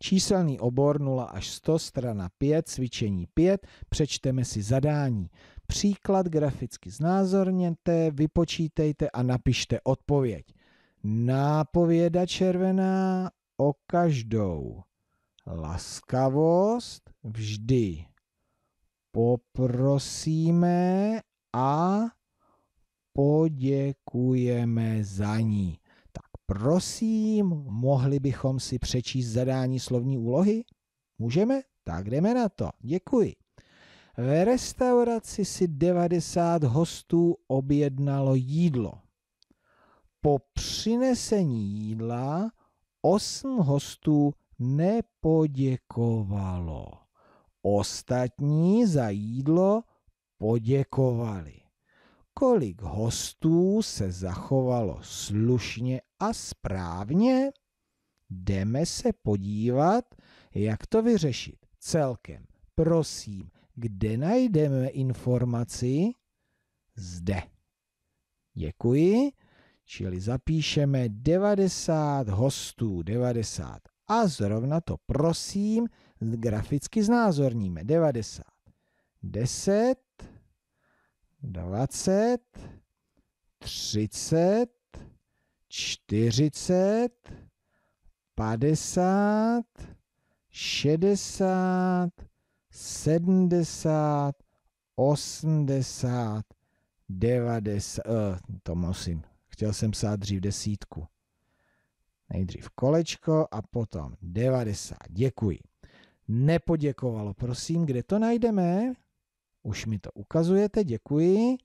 Číselný obor 0 až 100, strana 5, cvičení 5, přečteme si zadání. Příklad graficky znázorněte, vypočítejte a napište odpověď. Nápověda červená o každou. Laskavost vždy. Poprosíme a poděkujeme za ní. Prosím, mohli bychom si přečíst zadání slovní úlohy? Můžeme? Tak jdeme na to. Děkuji. V restauraci si 90 hostů objednalo jídlo. Po přinesení jídla 8 hostů nepoděkovalo. Ostatní za jídlo poděkovali kolik hostů se zachovalo slušně a správně? Jdeme se podívat, jak to vyřešit celkem. Prosím, kde najdeme informaci? Zde. Děkuji. Čili zapíšeme 90 hostů, 90. A zrovna to prosím graficky znázorníme. 90. 10 20, 30, 40, 50, 60, 70, 80, 90, to musím, chtěl jsem psát dřív desítku. Nejdřív kolečko a potom 90. Děkuji. Nepoděkovalo, prosím, kde to najdeme? Už mi to ukazujete, děkuji.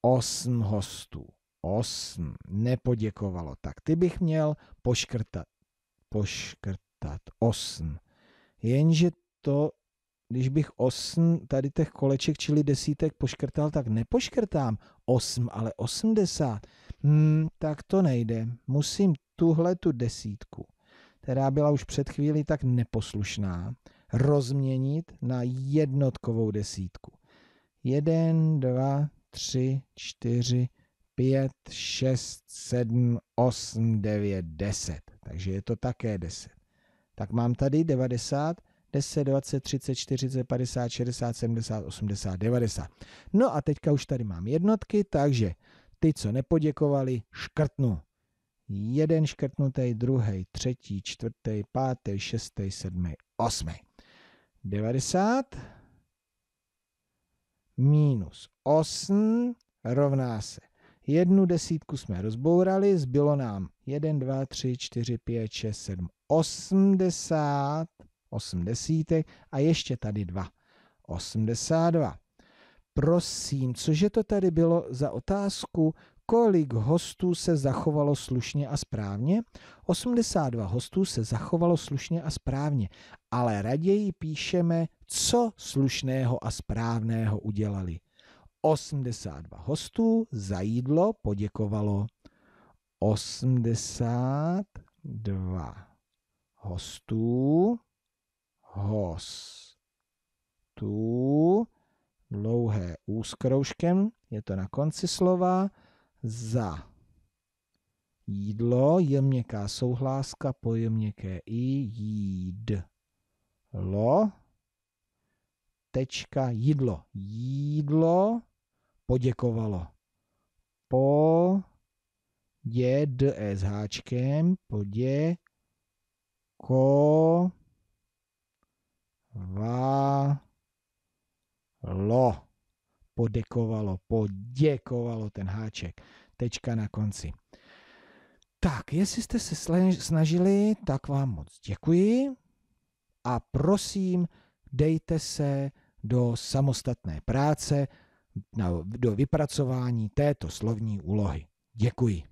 Osm hostů. Osm. Nepoděkovalo. Tak ty bych měl poškrtat. Poškrtat. Osm. Jenže to, když bych osm tady těch koleček, čili desítek poškrtal, tak nepoškrtám osm, ale osmdesát. Hmm, tak to nejde. Musím tuhle tu desítku, která byla už před chvíli tak neposlušná, rozměnit na jednotkovou desítku. 1, 2, 3, 4, 5, 6, 7, 8, 9, 10. Takže je to také 10. Tak mám tady 90, 10, 20, 30, 40, 50, 60, 70, 80, 90. No a teďka už tady mám jednotky, takže ty, co nepoděkovali, škrtnu. Jeden škrtnutý, druhý, třetí, čtvrtý, pátý, šestý, sedmý, osmý. 90 minus 8 rovná se. Jednu desítku jsme rozbourali, zbylo nám 1, 2, 3, 4, 5, 6, 7, 80, 8 desítek a ještě tady 2. 82. Prosím, cože to tady bylo za otázku? kolik hostů se zachovalo slušně a správně? 82 hostů se zachovalo slušně a správně, ale raději píšeme, co slušného a správného udělali. 82 hostů za jídlo poděkovalo. 82 hostů, hostů, dlouhé úskroužkem, je to na konci slova, za. Jídlo jemněká souhláska pojemněké i jídlo. Tečka jídlo. Jídlo poděkovalo. Po je, d e s háčkem podě ko podekovalo, poděkovalo ten háček. Tečka na konci. Tak, jestli jste se snažili, tak vám moc děkuji a prosím, dejte se do samostatné práce, do vypracování této slovní úlohy. Děkuji.